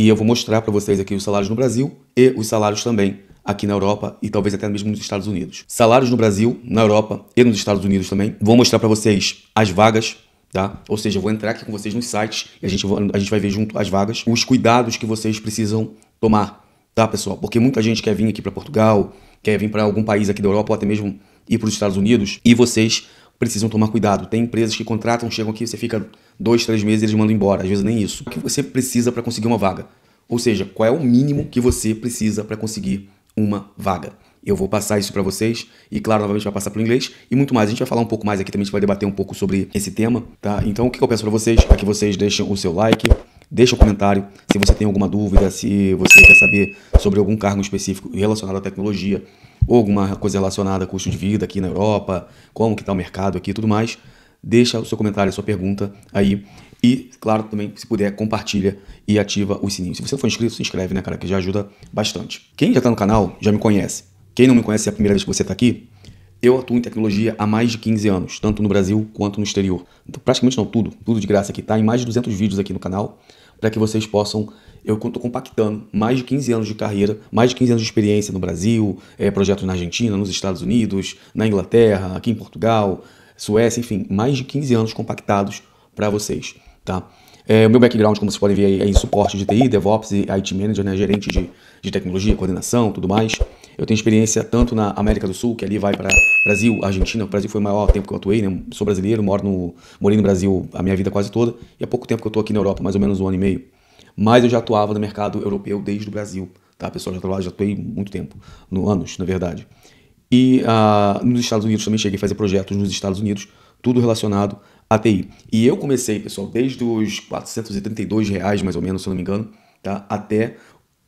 E eu vou mostrar para vocês aqui os salários no Brasil e os salários também aqui na Europa e talvez até mesmo nos Estados Unidos. Salários no Brasil, na Europa e nos Estados Unidos também. Vou mostrar para vocês as vagas Tá? Ou seja, eu vou entrar aqui com vocês nos sites e a gente, a gente vai ver junto as vagas, os cuidados que vocês precisam tomar, tá, pessoal? Porque muita gente quer vir aqui para Portugal, quer vir para algum país aqui da Europa ou até mesmo ir para os Estados Unidos e vocês precisam tomar cuidado. Tem empresas que contratam, chegam aqui, você fica dois, três meses e eles mandam embora. Às vezes nem isso. O que você precisa para conseguir uma vaga? Ou seja, qual é o mínimo que você precisa para conseguir uma vaga? Eu vou passar isso para vocês e, claro, novamente vai passar para o inglês e muito mais. A gente vai falar um pouco mais aqui também, a gente vai debater um pouco sobre esse tema, tá? Então, o que eu peço para vocês é que vocês deixem o seu like, deixem um comentário se você tem alguma dúvida, se você quer saber sobre algum cargo específico relacionado à tecnologia, ou alguma coisa relacionada a custo de vida aqui na Europa, como que está o mercado aqui e tudo mais, deixa o seu comentário, a sua pergunta aí. E, claro, também, se puder, compartilha e ativa o sininho. Se você for inscrito, se inscreve, né, cara? Que já ajuda bastante. Quem já está no canal já me conhece. Quem não me conhece é a primeira vez que você está aqui. Eu atuo em tecnologia há mais de 15 anos, tanto no Brasil quanto no exterior. Então, praticamente não tudo, tudo de graça aqui, tá? Em mais de 200 vídeos aqui no canal para que vocês possam. Eu estou compactando mais de 15 anos de carreira, mais de 15 anos de experiência no Brasil, é, projetos na Argentina, nos Estados Unidos, na Inglaterra, aqui em Portugal, Suécia, enfim, mais de 15 anos compactados para vocês, tá? É, o meu background, como vocês podem ver, é em suporte de TI, DevOps e IT Manager, né? gerente de, de tecnologia, coordenação, tudo mais. Eu tenho experiência tanto na América do Sul, que ali vai para Brasil, Argentina. O Brasil foi o maior tempo que eu atuei, né? Sou brasileiro, moro no, morei no Brasil a minha vida quase toda. E há pouco tempo que eu estou aqui na Europa, mais ou menos um ano e meio. Mas eu já atuava no mercado europeu desde o Brasil, tá, pessoal? Já, atuava, já atuei muito tempo, no, anos, na verdade. E ah, nos Estados Unidos também cheguei a fazer projetos nos Estados Unidos, tudo relacionado à TI. E eu comecei, pessoal, desde os 432 reais, mais ou menos, se eu não me engano, tá? até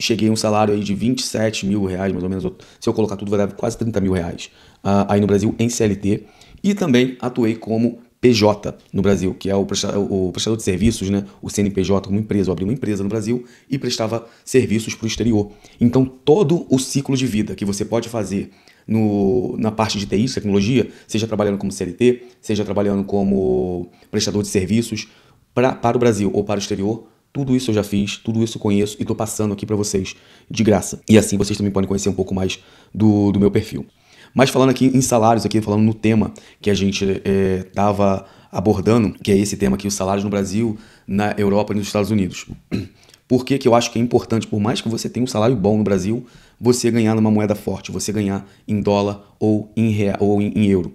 cheguei a um salário aí de 27 mil reais, mais ou menos. Se eu colocar tudo, vai dar quase 30 mil reais uh, aí no Brasil em CLT. E também atuei como PJ no Brasil, que é o prestador, o prestador de serviços, né? o CNPJ, uma empresa. Eu abri uma empresa no Brasil e prestava serviços para o exterior. Então, todo o ciclo de vida que você pode fazer no, na parte de TI, tecnologia, seja trabalhando como CLT, seja trabalhando como prestador de serviços pra, para o Brasil ou para o exterior, tudo isso eu já fiz, tudo isso eu conheço e estou passando aqui para vocês de graça. E assim vocês também podem conhecer um pouco mais do, do meu perfil. Mas falando aqui em salários, aqui falando no tema que a gente estava é, abordando, que é esse tema aqui, os salários no Brasil, na Europa e nos Estados Unidos. Por que, que eu acho que é importante, por mais que você tenha um salário bom no Brasil, você ganhar numa moeda forte, você ganhar em dólar ou em, real, ou em, em euro?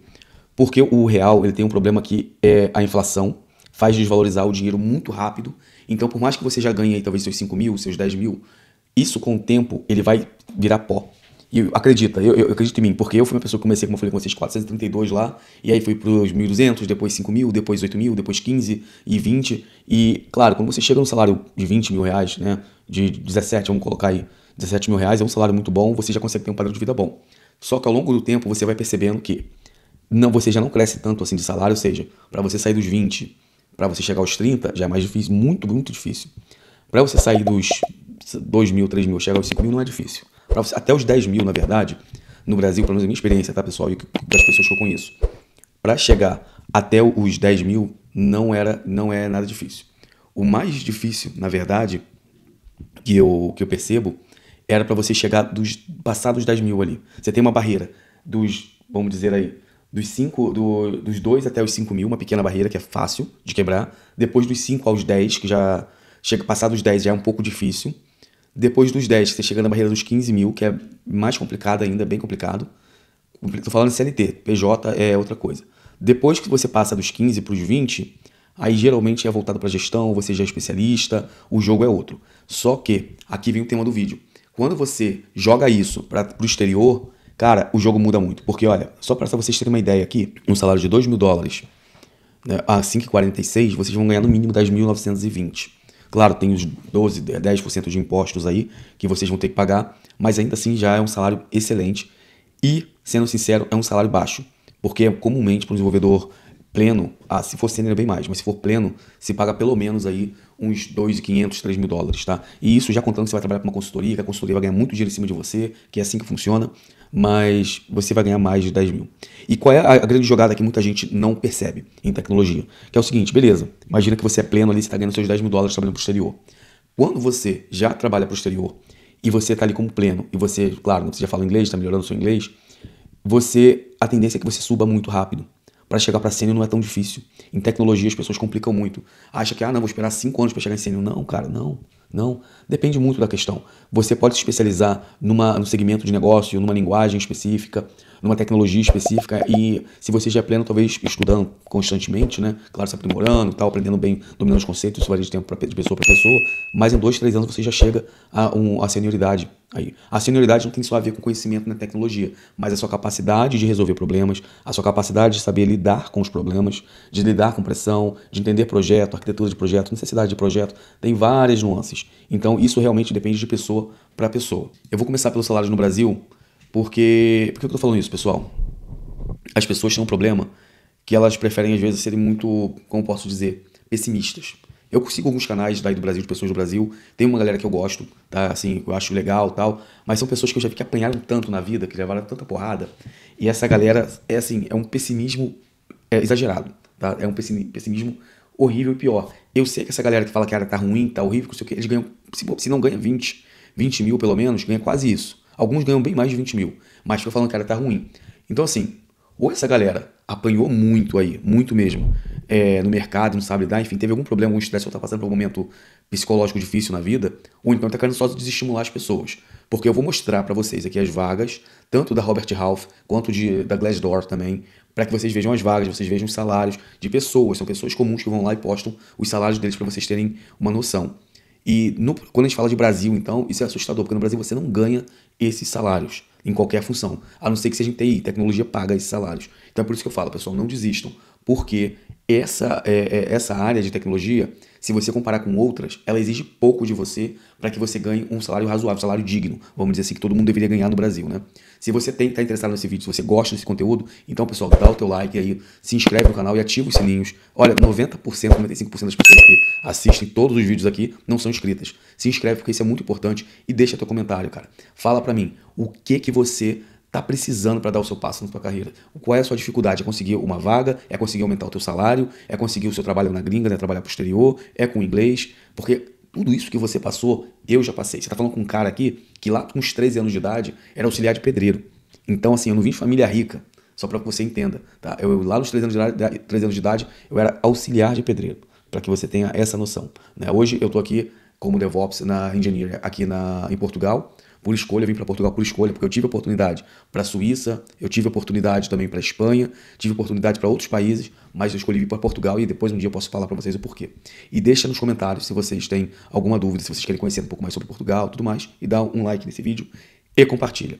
Porque o real ele tem um problema que é a inflação, faz desvalorizar o dinheiro muito rápido então, por mais que você já ganhe aí, talvez seus 5 mil, seus 10 mil, isso com o tempo ele vai virar pó. E acredita, eu, eu, acredito em mim, porque eu fui uma pessoa que comecei, como eu falei com vocês, 432 lá, e aí fui para os 1.200, depois 5 mil, depois 8 mil, depois 15 e 20. E, claro, quando você chega num salário de 20 mil reais, né, de 17, vamos colocar aí, 17 mil reais, é um salário muito bom, você já consegue ter um padrão de vida bom. Só que ao longo do tempo você vai percebendo que não, você já não cresce tanto assim de salário, ou seja, para você sair dos 20 para você chegar aos 30, já é mais difícil, muito, muito difícil. Para você sair dos 2 mil, 3 mil, chegar aos 5 mil, não é difícil. você, até os 10 mil, na verdade, no Brasil, pelo menos a minha experiência, tá, pessoal, e das pessoas que eu conheço. Para chegar até os 10 mil, não, era, não é nada difícil. O mais difícil, na verdade, que eu, que eu percebo, era para você chegar dos passados 10 mil ali. Você tem uma barreira dos, vamos dizer aí, dos, cinco, do, dos 2 até os 5 mil, uma pequena barreira que é fácil de quebrar. Depois dos 5 aos 10, que já chega passar dos 10 já é um pouco difícil. Depois dos 10, você chega na barreira dos 15 mil, que é mais complicado ainda, bem complicado. Estou falando CLT, PJ é outra coisa. Depois que você passa dos 15 para os 20, aí geralmente é voltado para gestão, você já é especialista, o jogo é outro. Só que, aqui vem o tema do vídeo. Quando você joga isso para o exterior, Cara, o jogo muda muito. Porque, olha, só para vocês terem uma ideia aqui, um salário de 2 mil dólares né, a 5,46, vocês vão ganhar no mínimo 10.920. Claro, tem os 12, 10% é, de impostos aí que vocês vão ter que pagar, mas ainda assim já é um salário excelente. E, sendo sincero, é um salário baixo. Porque é comumente para um desenvolvedor pleno, ah, se for sênior é bem mais, mas se for pleno, se paga pelo menos aí uns 2.500, 3 mil dólares, tá? E isso já contando que você vai trabalhar para uma consultoria, que a consultoria vai ganhar muito dinheiro em cima de você, que é assim que funciona mas você vai ganhar mais de 10 mil. E qual é a grande jogada que muita gente não percebe em tecnologia? Que é o seguinte, beleza, imagina que você é pleno ali, você está ganhando seus 10 mil dólares trabalhando para o exterior. Quando você já trabalha para o exterior e você está ali como pleno, e você, claro, você já fala inglês, está melhorando o seu inglês, você, a tendência é que você suba muito rápido. Para chegar para sênior não é tão difícil. Em tecnologia as pessoas complicam muito. Acha que, ah, não, vou esperar 5 anos para chegar em sênior. Não, cara, não. Não, depende muito da questão. Você pode se especializar numa, no segmento de negócio, numa linguagem específica, numa tecnologia específica e se você já é pleno, talvez estudando constantemente, né? Claro, se aprimorando, tal, aprendendo bem, dominando os conceitos, isso varia de tempo pra, de pessoa para pessoa, mas em dois, três anos você já chega a, um, a senioridade. Aí. A senioridade não tem só a ver com conhecimento na tecnologia, mas a sua capacidade de resolver problemas, a sua capacidade de saber lidar com os problemas, de lidar com pressão, de entender projeto, arquitetura de projeto, necessidade de projeto, tem várias nuances diferentes. Então isso realmente depende de pessoa para pessoa. Eu vou começar pelos salários no Brasil, porque. Por que eu tô falando isso, pessoal? As pessoas têm um problema que elas preferem às vezes serem muito, como posso dizer, pessimistas. Eu consigo alguns canais daí do Brasil, de pessoas do Brasil. Tem uma galera que eu gosto, tá? Assim, eu acho legal tal. Mas são pessoas que eu já vi que apanharam tanto na vida, que levaram tanta porrada. E essa galera é assim, é um pessimismo é, exagerado, tá? É um pessimismo horrível e pior. Eu sei que essa galera que fala que a área tá ruim, tá horrível, não sei o que, eles ganham, se não ganha 20, 20 mil pelo menos, ganha quase isso. Alguns ganham bem mais de 20 mil, mas estou falando que a área tá ruim. Então, assim, ou essa galera apanhou muito aí, muito mesmo, é, no mercado, não sabe lidar, enfim, teve algum problema, algum estresse, ou está passando por um momento psicológico difícil na vida, ou então está querendo só desestimular as pessoas. Porque eu vou mostrar para vocês aqui as vagas, tanto da Robert Half quanto de, da Glassdoor também, para que vocês vejam as vagas, vocês vejam os salários de pessoas, são pessoas comuns que vão lá e postam os salários deles para vocês terem uma noção. E no, quando a gente fala de Brasil, então, isso é assustador, porque no Brasil você não ganha esses salários em qualquer função, a não ser que seja em TI, tecnologia paga esses salários. Então é por isso que eu falo, pessoal, não desistam, porque essa, é, é, essa área de tecnologia, se você comparar com outras, ela exige pouco de você para que você ganhe um salário razoável, um salário digno. Vamos dizer assim, que todo mundo deveria ganhar no Brasil, né? Se você está interessado nesse vídeo, se você gosta desse conteúdo, então, pessoal, dá o teu like aí, se inscreve no canal e ativa os sininhos. Olha, 90%, 95% das pessoas que assistem todos os vídeos aqui não são inscritas. Se inscreve porque isso é muito importante e deixa teu comentário, cara. Fala para mim, o que que você está precisando para dar o seu passo na sua carreira? Qual é a sua dificuldade? É conseguir uma vaga? É conseguir aumentar o teu salário? É conseguir o seu trabalho na gringa, É trabalhar para o exterior? É com inglês? Porque tudo isso que você passou, eu já passei. Você está falando com um cara aqui que lá com uns 13 anos de idade era auxiliar de pedreiro. Então, assim, eu não vim de família rica, só para que você entenda. Tá? Eu, lá nos 13 anos, de idade, 13 anos de idade, eu era auxiliar de pedreiro, para que você tenha essa noção. Né? Hoje eu estou aqui como DevOps na Engineering aqui na, em Portugal por escolha, vim para Portugal por escolha, porque eu tive oportunidade para a Suíça, eu tive oportunidade também para a Espanha, tive oportunidade para outros países, mas eu escolhi vir para Portugal e depois um dia eu posso falar para vocês o porquê. E deixa nos comentários se vocês têm alguma dúvida, se vocês querem conhecer um pouco mais sobre Portugal, tudo mais, e dá um like nesse vídeo e compartilha.